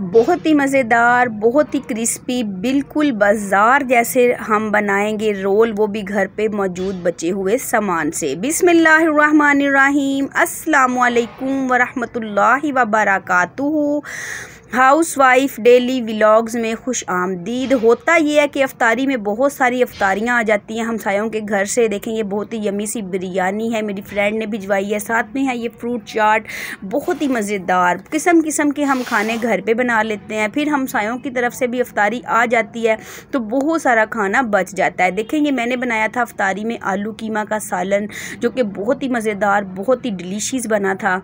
बहुत ही मज़ेदार बहुत ही क्रिस्पी बिल्कुल बाज़ार जैसे हम बनाएंगे रोल वो भी घर पे मौजूद बचे हुए सामान से बिसमीम अल्लाम वरहमल वबरकू हाउस वाइफ डेली व्लाग्स में खुश आमदीद होता ये है कि अफ्तारी में बहुत सारी अफ्तारियाँ आ जाती हैं हमसायों के घर से देखें ये बहुत ही यमी सी बिरयानी है मेरी फ्रेंड ने भिजवाई है साथ में है ये फ्रूट चाट बहुत ही मज़ेदार किस्म किस्म के हम खाने घर पे बना लेते हैं फिर हमसायों की तरफ से भी अफ्तारी आ जाती है तो बहुत सारा खाना बच जाता है देखें ये मैंने बनाया था अफ्तारी में आलू कीमा का सालन जो कि बहुत ही मज़ेदार बहुत ही डिलीशियस बना था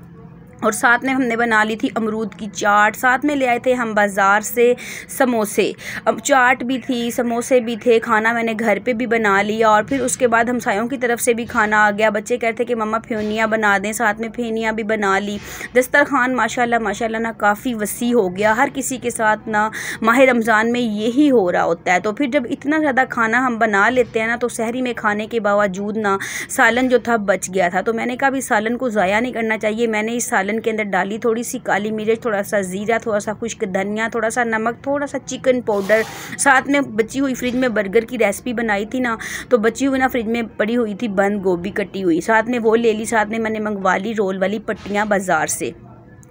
और साथ में हमने बना ली थी अमरूद की चाट साथ में ले आए थे हम बाज़ार से समोसे अब चाट भी थी समोसे भी थे खाना मैंने घर पे भी बना लिया और फिर उसके बाद हमसायों की तरफ से भी खाना आ गया बच्चे कहते कि मम्मा फ्योनियाँ बना दें साथ में फेनियाँ भी बना ली दस्तरखान माशाल्लाह माशाल्लाह ना काफ़ी वसी हो गया हर किसी के साथ ना माह रमज़ान में यही हो रहा होता है तो फिर जब इतना ज़्यादा खाना हम बना लेते हैं ना तो शहरी में खाने के बावजूद ना सालन जो था बच गया था तो मैंने कहा भी सालन को ज़ाया नहीं करना चाहिए मैंने इस सालन के अंदर डाली थोड़ी सी काली मिर्च थोड़ा सा ज़ीरा थोड़ा सा खुश्क धनिया थोड़ा सा नमक थोड़ा सा चिकन पाउडर साथ में बची हुई फ्रिज में बर्गर की रेसिपी बनाई थी ना तो बची हुई ना फ्रिज में पड़ी हुई थी बंद गोभी कटी हुई साथ में वो ले ली साथ में मैंने मंगवा ली रोल वाली पट्टियाँ बाज़ार से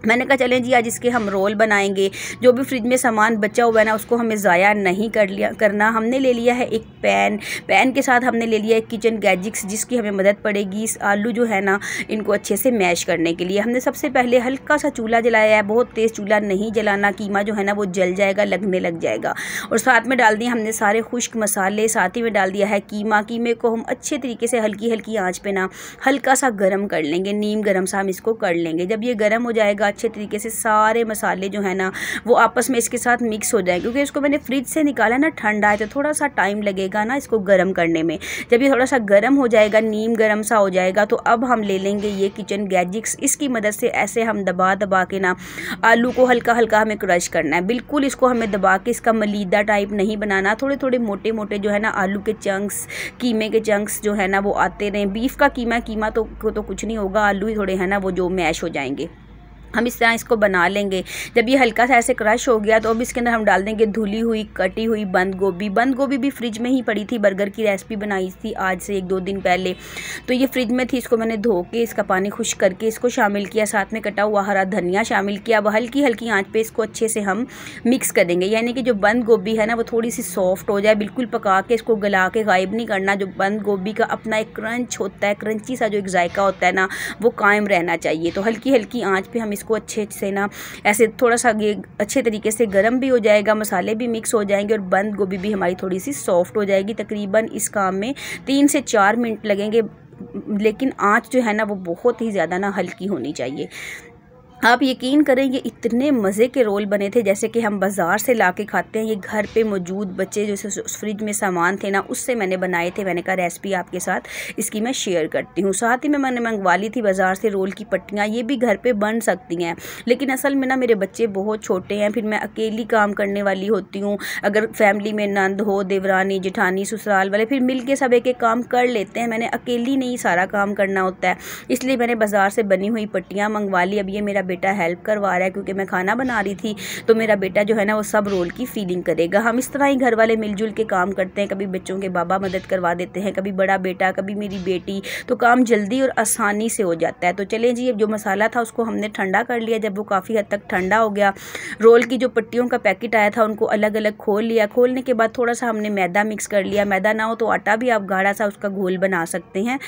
मैंने कहा चलें जी आज इसके हम रोल बनाएंगे जो भी फ्रिज में सामान बचा हुआ है ना उसको हमें ज़ाया नहीं कर लिया करना हमने ले लिया है एक पैन पैन के साथ हमने ले लिया है किचन गैजिक्स जिसकी हमें मदद पड़ेगी इस आलू जो है ना इनको अच्छे से मैश करने के लिए हमने सबसे पहले हल्का सा चूल्हा जलाया है बहुत तेज़ चूल्हा नहीं जलाना कीमा जो है ना वो जल जाएगा लगने लग जाएगा और साथ में डाल दिए हमने सारे खुश्क मसाले साथ ही में डाल दिया है कीमा कीमे को हम अच्छे तरीके से हल्की हल्की आँच पर ना हल्का सा गर्म कर लेंगे नीम गर्म सा हम इसको कर लेंगे जब ये गर्म हो जाएगा इसका अच्छे तरीके से सारे मसाले जो है ना वो आपस में इसके साथ मिक्स हो जाए क्योंकि इसको मैंने फ्रिज से निकाला ना ठंडा है तो थोड़ा सा टाइम लगेगा ना इसको गर्म करने में जब ये थोड़ा सा गर्म हो जाएगा नीम गर्म सा हो जाएगा तो अब हम ले लेंगे ये किचन गैजिक्स इसकी मदद से ऐसे हम दबा दबा के ना आलू को हल्का हल्का हमें क्रश करना है बिल्कुल इसको हमें दबा के इसका मलीदा टाइप नहीं बनाना थोड़े थोड़े मोटे मोटे जो है ना आलू के चंक्स कीमे के चंक्स जो है ना वो आते रहें बीफ का कीमा कीमा तो, तो कुछ नहीं होगा आलू ही थोड़े है ना वो जो मैश हो जाएंगे हम इस तरह इसको बना लेंगे जब ये हल्का सा ऐसे क्रश हो गया तो अब इसके अंदर हम डाल देंगे धुली हुई कटी हुई बंद गोभी बंद गोभी भी फ्रिज में ही पड़ी थी बर्गर की रेसिपी बनाई थी आज से एक दो दिन पहले तो ये फ्रिज में थी इसको मैंने धो के इसका पानी खुश करके इसको शामिल किया साथ में कटा हुआ हरा धनिया शामिल किया अब हल्की हल्की आँच पर इसको अच्छे से हम मिक्स करेंगे यानी कि जो बंद गोभी है ना वो थोड़ी सी सॉफ्ट हो जाए बिल्कुल पका के इसको गला के गायब नहीं करना जो बंद गोभी का अपना एक क्रंच होता है क्रंची सा जो एक जायका होता है ना वो कायम रहना चाहिए तो हल्की हल्की आँच पर हम इसको इसको अच्छे से ना ऐसे थोड़ा सा ये अच्छे तरीके से गर्म भी हो जाएगा मसाले भी मिक्स हो जाएंगे और बंद गोभी भी हमारी थोड़ी सी सॉफ्ट हो जाएगी तकरीबन इस काम में तीन से चार मिनट लगेंगे लेकिन आँच जो है ना वो बहुत ही ज़्यादा ना हल्की होनी चाहिए आप यकीन करें ये इतने मज़े के रोल बने थे जैसे कि हम बाज़ार से ला के खाते हैं ये घर पे मौजूद बच्चे जैसे फ्रिज में सामान थे ना उससे मैंने बनाए थे मैंने कहा रेसिपी आपके साथ इसकी मैं शेयर करती हूँ साथ ही में मैंने मंगवा ली थी बाज़ार से रोल की पट्टियाँ ये भी घर पर बन सकती हैं लेकिन असल में ना मेरे बच्चे बहुत छोटे हैं फिर मैं अकेली काम करने वाली होती हूँ अगर फैमिली में नंद हो देवरानी जेठानी ससुराल वाले फिर मिल सब एक एक काम कर लेते हैं मैंने अकेली नहीं सारा काम करना होता है इसलिए मैंने बाज़ार से बनी हुई पट्टियाँ मंगवा ली अब ये मेरा बेटा हेल्प करवा रहा है क्योंकि मैं खाना बना रही थी तो मेरा बेटा जो है ना वो सब रोल की फीलिंग करेगा हम इस तरह ही घर वाले मिलजुल के काम करते हैं कभी बच्चों के बाबा मदद करवा देते हैं कभी बड़ा बेटा कभी मेरी बेटी तो काम जल्दी और आसानी से हो जाता है तो चलें जी जो मसाला था उसको हमने ठंडा कर लिया जब वो काफ़ी हद तक ठंडा हो गया रोल की जो पट्टियों का पैकेट आया था उनको अलग अलग खोल लिया खोलने के बाद थोड़ा सा हमने मैदा मिक्स कर लिया मैदा ना हो तो आटा भी आप गाढ़ा सा उसका घोल बना सकते हैं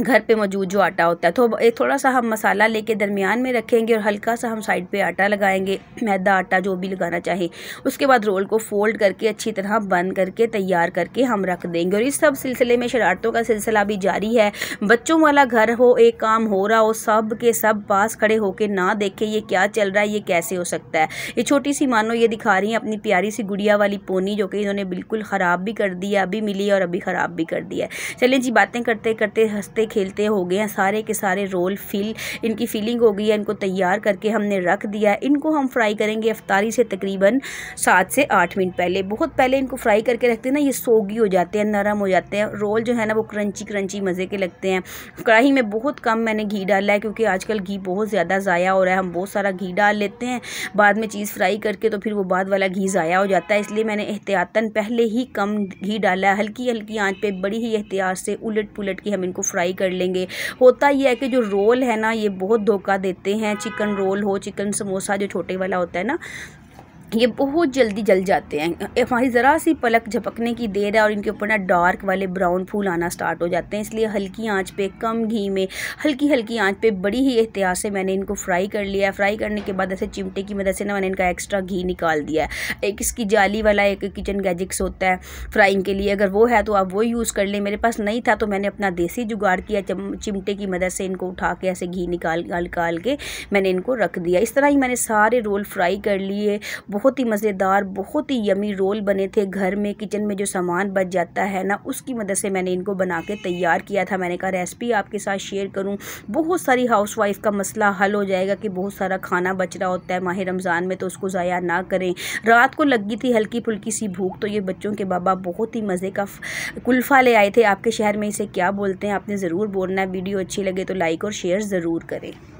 घर पे मौजूद जो आटा होता है तो एक थोड़ा सा हम मसाला लेके दरमियान में रखेंगे और हल्का सा हम साइड पे आटा लगाएंगे मैदा आटा जो भी लगाना चाहे उसके बाद रोल को फोल्ड करके अच्छी तरह बंद करके तैयार करके हम रख देंगे और इस सब सिलसिले में शरारतों का सिलसिला भी जारी है बच्चों वाला घर हो एक काम हो रहा हो सब के सब पास खड़े होके ना देखें ये क्या चल रहा है ये कैसे हो सकता है ये छोटी सी मानो ये दिखा रही हैं अपनी प्यारी सी गुड़िया वाली पोनी जो कि इन्होंने बिल्कुल ख़राब भी कर दिया अभी मिली और अभी ख़राब भी कर दिया चलें जी बातें करते करते हंसते खेलते हो गए हैं सारे के सारे रोल फिल इनकी फीलिंग हो गई है इनको तैयार करके हमने रख दिया है इनको हम फ्राई करेंगे अफ्तारी से तकरीबन सात से आठ मिनट पहले बहुत पहले इनको फ्राई करके रखते हैं ना ये सोगी हो जाते हैं नरम हो जाते हैं रोल जो है ना वो क्रंची क्रंची मज़े के लगते हैं कढ़ाई में बहुत कम मैंने घी डाला है क्योंकि आजकल घी बहुत ज़्यादा ज़ाया हो रहा है हम बहुत सारा घी डाल लेते हैं बाद में चीज़ फ्राई करके तो फिर वो बाद वाला घी ज़ाया हो जाता है इसलिए मैंने एहतियातन पहले ही कम घी डाला है हल्की हल्की आँच पर बड़ी ही एहतियात से उलट पुलट के हम इनको फ्राई कर लेंगे होता यह है कि जो रोल है ना ये बहुत धोखा देते हैं चिकन रोल हो चिकन समोसा जो छोटे वाला होता है ना ये बहुत जल्दी जल जाते हैं हमारी ज़रा सी पलक झपकने की देर है और इनके ऊपर ना डार्क वाले ब्राउन फूल आना स्टार्ट हो जाते हैं इसलिए हल्की आंच पे कम घी में हल्की हल्की आंच पे बड़ी ही एहतियात से मैंने इनको फ्राई कर लिया फ्राई करने के बाद ऐसे चिमटे की मदद से ना मैंने इनका एक्स्ट्रा घी निकाल दिया है एक इसकी जाली वाला एक किचन गैजिक्स होता है फ्राइंग के लिए अगर वो है तो आप वो यूज़ कर लें मेरे पास नहीं था तो मैंने अपना देसी जुगाड़ किया चिमटे की मदद से इनको उठा के ऐसे घी निकाल निकाल के मैंने इनको रख दिया इस तरह ही मैंने सारे रोल फ्राई कर लिए बहुत ही मज़ेदार बहुत ही यमी रोल बने थे घर में किचन में जो सामान बच जाता है ना उसकी मदद से मैंने इनको बना के तैयार किया था मैंने कहा रेसिपी आपके साथ शेयर करूँ बहुत सारी हाउसवाइफ का मसला हल हो जाएगा कि बहुत सारा खाना बच रहा होता है माह रमज़ान में तो उसको ज़ाया ना करें रात को लगी थी हल्की फुल्की सी भूख तो ये बच्चों के बाबा बहुत ही मज़े का कुल्फ़ा ले आए थे आपके शहर में इसे क्या बोलते हैं आपने ज़रूर बोलना है वीडियो अच्छी लगे तो लाइक और शेयर ज़रूर करें